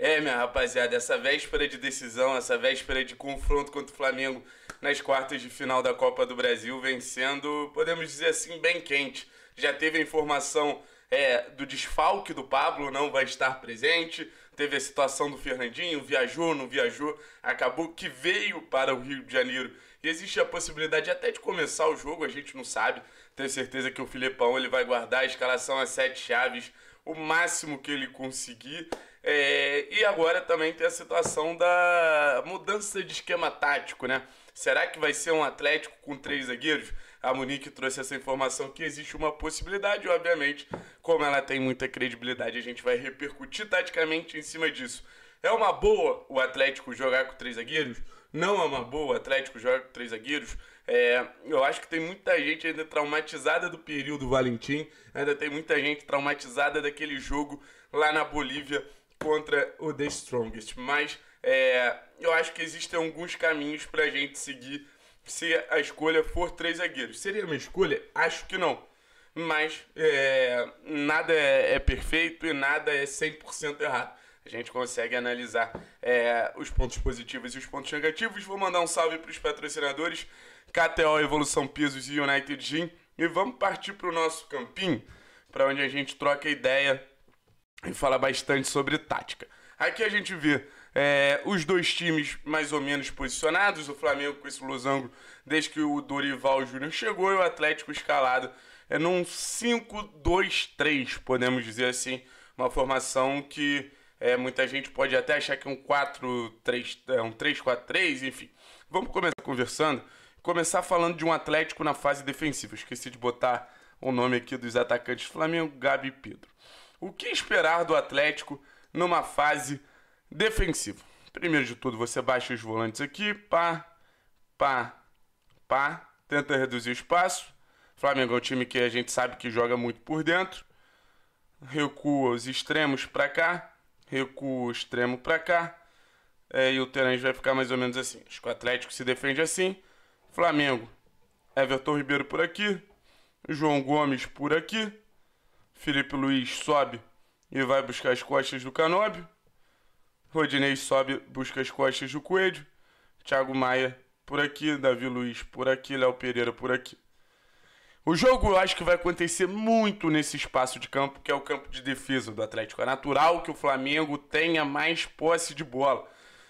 É, minha rapaziada, essa véspera de decisão, essa véspera de confronto contra o Flamengo nas quartas de final da Copa do Brasil, vencendo, podemos dizer assim, bem quente. Já teve a informação é, do desfalque do Pablo, não vai estar presente. Teve a situação do Fernandinho, viajou, não viajou, acabou que veio para o Rio de Janeiro. E existe a possibilidade até de começar o jogo, a gente não sabe. Tenho certeza que o Filipão ele vai guardar a escalação a sete chaves, o máximo que ele conseguir. É, e agora também tem a situação da mudança de esquema tático, né? Será que vai ser um Atlético com três zagueiros? A Monique trouxe essa informação que existe uma possibilidade, obviamente, como ela tem muita credibilidade, a gente vai repercutir taticamente em cima disso. É uma boa o Atlético jogar com três zagueiros? Não é uma boa o Atlético jogar com três zagueiros? É, eu acho que tem muita gente ainda traumatizada do período Valentim, ainda tem muita gente traumatizada daquele jogo lá na Bolívia contra o The Strongest. Mas é, eu acho que existem alguns caminhos para a gente seguir se a escolha for três zagueiros. Seria uma escolha? Acho que não. Mas é, nada é, é perfeito e nada é 100% errado. A gente consegue analisar é, os pontos positivos e os pontos negativos. Vou mandar um salve para os patrocinadores, KTO, Evolução Pisos e United Gym. E vamos partir para o nosso campinho, para onde a gente troca ideia e fala bastante sobre tática. Aqui a gente vê é, os dois times mais ou menos posicionados, o Flamengo com esse losango desde que o Dorival Júnior chegou e o Atlético escalado é num 5-2-3, podemos dizer assim, uma formação que é, muita gente pode até achar que é um 4-3, é um 3-4-3, enfim. Vamos começar conversando, começar falando de um Atlético na fase defensiva. Esqueci de botar o nome aqui dos atacantes Flamengo, Gabi e Pedro. O que esperar do Atlético numa fase defensiva? Primeiro de tudo, você baixa os volantes aqui, pá, pá, pá, tenta reduzir o espaço. Flamengo é um time que a gente sabe que joga muito por dentro. Recua os extremos para cá, recua o extremo para cá. É, e o Terence vai ficar mais ou menos assim. Acho que o Atlético se defende assim. Flamengo, Everton Ribeiro por aqui, João Gomes por aqui, Felipe Luiz sobe e vai buscar as costas do Canóbio. Rodinei sobe, busca as costas do Coelho. Thiago Maia por aqui, Davi Luiz por aqui, Léo Pereira por aqui. O jogo eu acho que vai acontecer muito nesse espaço de campo, que é o campo de defesa do Atlético. É natural que o Flamengo tenha mais posse de bola,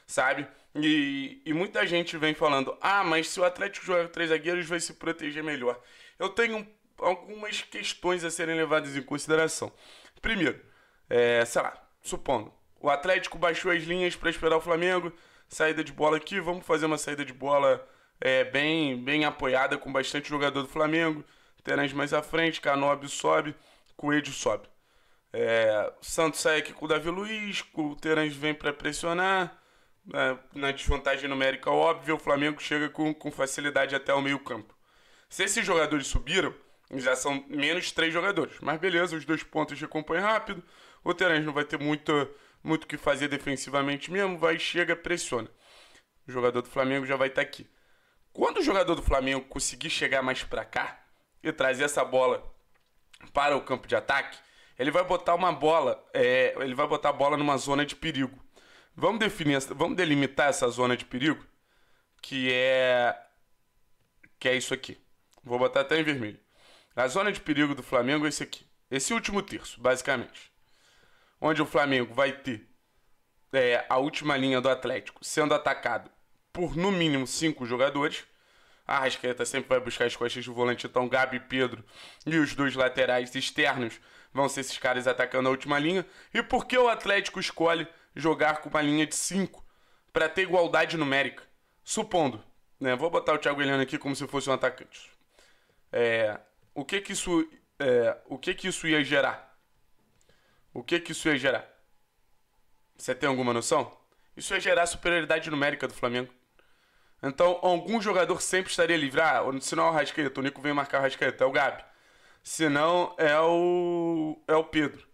sabe? E, e muita gente vem falando: ah, mas se o Atlético jogar três zagueiros, vai se proteger melhor. Eu tenho um algumas questões a serem levadas em consideração. Primeiro, é, sei lá, supondo, o Atlético baixou as linhas para esperar o Flamengo, saída de bola aqui, vamos fazer uma saída de bola é, bem, bem apoiada com bastante jogador do Flamengo, Terence mais à frente, Canobi sobe, Coelho sobe. É, Santos sai aqui com o Davi Luiz, o Terence vem para pressionar, na, né, na, desvantagem numérica óbvia, o Flamengo chega com, com facilidade até o meio campo. Se esses jogadores subiram, já são menos três jogadores. Mas beleza, os dois pontos de acompanha rápido. O Terence não vai ter muito muito que fazer defensivamente mesmo. Vai, chega, pressiona. O jogador do Flamengo já vai estar tá aqui. Quando o jogador do Flamengo conseguir chegar mais para cá e trazer essa bola para o campo de ataque, ele vai botar uma bola, é, ele vai botar a bola numa zona de perigo. Vamos definir, vamos delimitar essa zona de perigo, que é que é isso aqui. Vou botar até em vermelho. A zona de perigo do Flamengo é esse aqui. Esse último terço, basicamente. Onde o Flamengo vai ter é, a última linha do Atlético sendo atacado por no mínimo cinco jogadores. A Arrascaeta sempre vai buscar as costas do volante, então Gabi e Pedro e os dois laterais externos vão ser esses caras atacando a última linha. E por que o Atlético escolhe jogar com uma linha de cinco para ter igualdade numérica? Supondo, né? Vou botar o Thiago Heleno aqui como se fosse um atacante. É, o que que isso, é, o que que isso ia gerar? O que que isso ia gerar? Você tem alguma noção? Isso ia gerar superioridade numérica do Flamengo. Então, algum jogador sempre estaria livre. Ah, se não é o Rascaeta, o Nico vem marcar o Rascaeta, é o Gabi. Se não, é o, é o Pedro.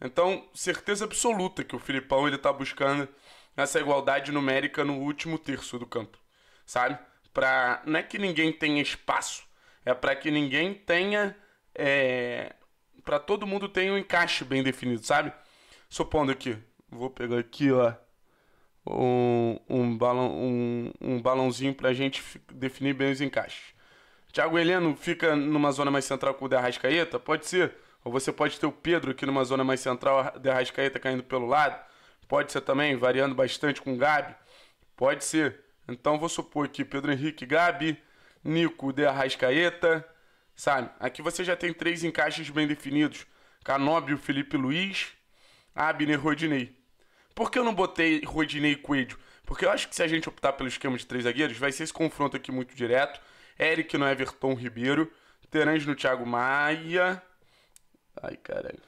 Então, certeza absoluta que o Filipão ele tá buscando essa igualdade numérica no último terço do campo, sabe? Pra... Não é que ninguém tenha espaço, é para que ninguém tenha. É, para todo mundo tenha um encaixe bem definido, sabe? Supondo aqui, vou pegar aqui, ó, um, um, balão, um, um balãozinho a gente definir bem os encaixes. Thiago Heleno fica numa zona mais central com o de Arrascaeta? Pode ser. Ou você pode ter o Pedro aqui numa zona mais central, de Arrascaeta caindo pelo lado. Pode ser também, variando bastante com o Gabi. Pode ser. Então vou supor aqui Pedro Henrique, Gabi, Nico de Arrascaeta, sabe? Aqui você já tem três encaixes bem definidos: Canóbio, Felipe Luiz, Abner, Rodinei. Por que eu não botei Rodinei e Coelho? Porque eu acho que se a gente optar pelo esquema de três zagueiros, vai ser esse confronto aqui muito direto. Eric no Everton Ribeiro, Terãs no Thiago Maia. Ai, caralho.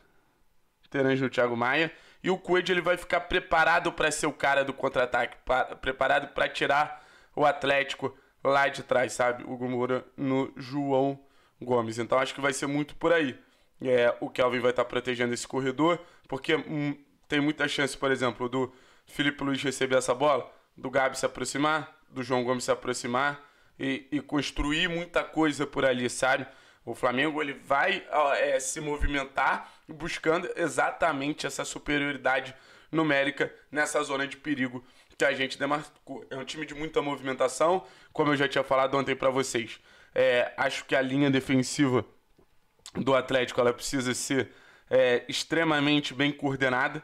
Terãs no Thiago Maia. E o Coelho ele vai ficar preparado para ser o cara do contra-ataque, preparado para tirar o Atlético lá de trás, sabe? O Moura no João Gomes. Então acho que vai ser muito por aí. É, o Kelvin vai estar tá protegendo esse corredor, porque hum, tem muita chance, por exemplo, do Felipe Luiz receber essa bola, do Gabi se aproximar, do João Gomes se aproximar e, e construir muita coisa por ali, sabe? O Flamengo ele vai é, se movimentar buscando exatamente essa superioridade numérica nessa zona de perigo que a gente demarcou. Né? É um time de muita movimentação, como eu já tinha falado ontem para vocês. É, acho que a linha defensiva do Atlético ela precisa ser é, extremamente bem coordenada.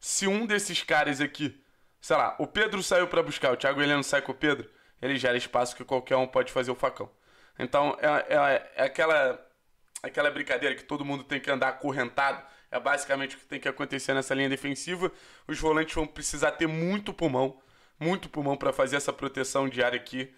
Se um desses caras aqui, sei lá, o Pedro saiu para buscar, o Thiago Heleno sai com o Pedro, ele gera espaço que qualquer um pode fazer o facão. Então é, é, é aquela aquela brincadeira que todo mundo tem que andar acorrentado é basicamente o que tem que acontecer nessa linha defensiva. Os volantes vão precisar ter muito pulmão, muito pulmão para fazer essa proteção de área aqui.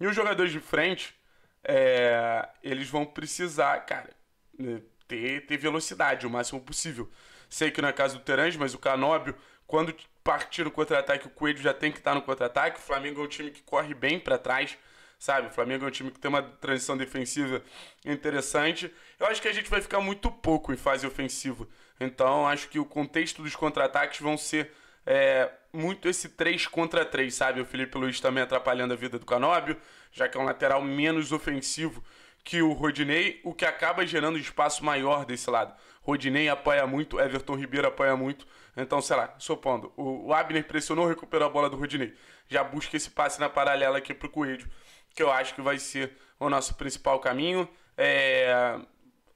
E os jogadores de frente, é, eles vão precisar, cara, né, ter, ter velocidade o máximo possível. Sei que não é caso do Terange, mas o Canóbio, quando partir no contra-ataque, o Coelho já tem que estar tá no contra-ataque. O Flamengo é um time que corre bem para trás sabe? O Flamengo é um time que tem uma transição defensiva interessante. Eu acho que a gente vai ficar muito pouco em fase ofensiva. Então, acho que o contexto dos contra-ataques vão ser é, muito esse 3 contra 3, sabe? O Felipe Luiz também atrapalhando a vida do Canóbio, já que é um lateral menos ofensivo que o Rodinei, o que acaba gerando espaço maior desse lado. Rodinei apoia muito, Everton Ribeiro apoia muito. Então, sei lá, supondo, o Abner pressionou, recuperou a bola do Rodinei. Já busca esse passe na paralela aqui pro Coelho, que eu acho que vai ser o nosso principal caminho. É...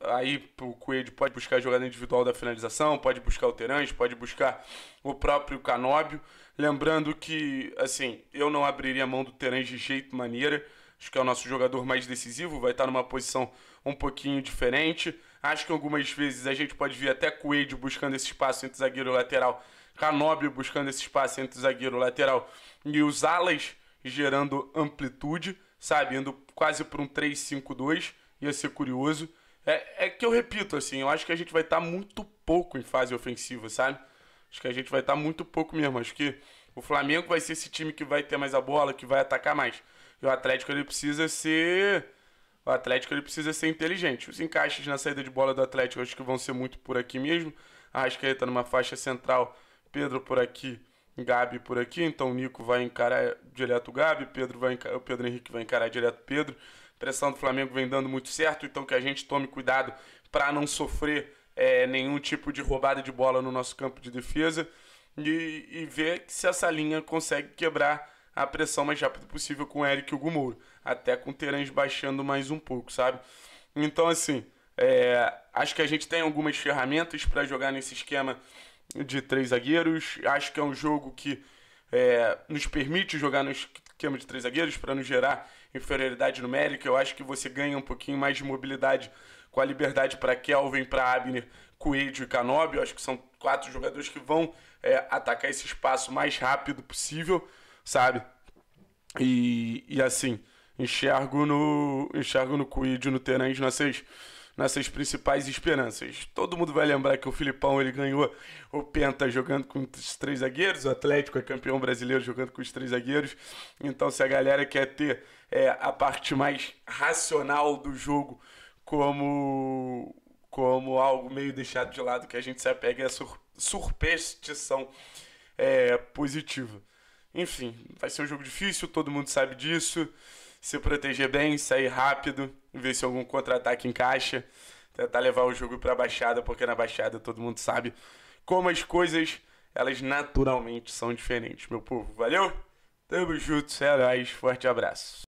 Aí o Coelho pode buscar a jogada individual da finalização, pode buscar o Terange, pode buscar o próprio Canóbio. Lembrando que, assim, eu não abriria a mão do Terange de jeito maneira. Acho que é o nosso jogador mais decisivo, vai estar numa posição um pouquinho diferente. Acho que algumas vezes a gente pode ver até Coelho buscando esse espaço entre zagueiro e lateral, Canobi buscando esse espaço entre zagueiro e lateral e os alas gerando amplitude, sabe? Indo quase para um 3-5-2, ia ser curioso. É, é, que eu repito, assim, eu acho que a gente vai estar tá muito pouco em fase ofensiva, sabe? Acho que a gente vai estar tá muito pouco mesmo. Acho que o Flamengo vai ser esse time que vai ter mais a bola, que vai atacar mais. E o Atlético ele precisa ser o Atlético ele precisa ser inteligente. Os encaixes na saída de bola do Atlético acho que vão ser muito por aqui mesmo. A está numa faixa central, Pedro por aqui, Gabi por aqui. Então o Nico vai encarar direto o Gabi, Pedro vai o Pedro Henrique vai encarar direto o Pedro. A pressão do Flamengo vem dando muito certo, então que a gente tome cuidado para não sofrer é, nenhum tipo de roubada de bola no nosso campo de defesa e, e ver se essa linha consegue quebrar a pressão mais rápido possível com o Eric e o Gumoura. Até com o Terãs baixando mais um pouco, sabe? Então, assim, é, acho que a gente tem algumas ferramentas para jogar nesse esquema de três zagueiros. Acho que é um jogo que é, nos permite jogar no esquema de três zagueiros para não gerar inferioridade numérica. Eu acho que você ganha um pouquinho mais de mobilidade com a liberdade para Kelvin, para Abner, Coelho e Canobi. Eu acho que são quatro jogadores que vão é, atacar esse espaço mais rápido possível sabe? E, e assim, enxergo no enxergo no Cuídio, no seis nossas, seis principais esperanças. Todo mundo vai lembrar que o Filipão ele ganhou o Penta jogando com os três zagueiros, o Atlético é campeão brasileiro jogando com os três zagueiros. Então, se a galera quer ter é, a parte mais racional do jogo como como algo meio deixado de lado que a gente se apega é a sur, superstição é, positiva. Enfim, vai ser um jogo difícil, todo mundo sabe disso. Se proteger bem, sair rápido, ver se algum contra-ataque encaixa. Tentar levar o jogo para a Baixada, porque na Baixada todo mundo sabe como as coisas, elas naturalmente são diferentes, meu povo. Valeu? Tamo junto, é forte abraço.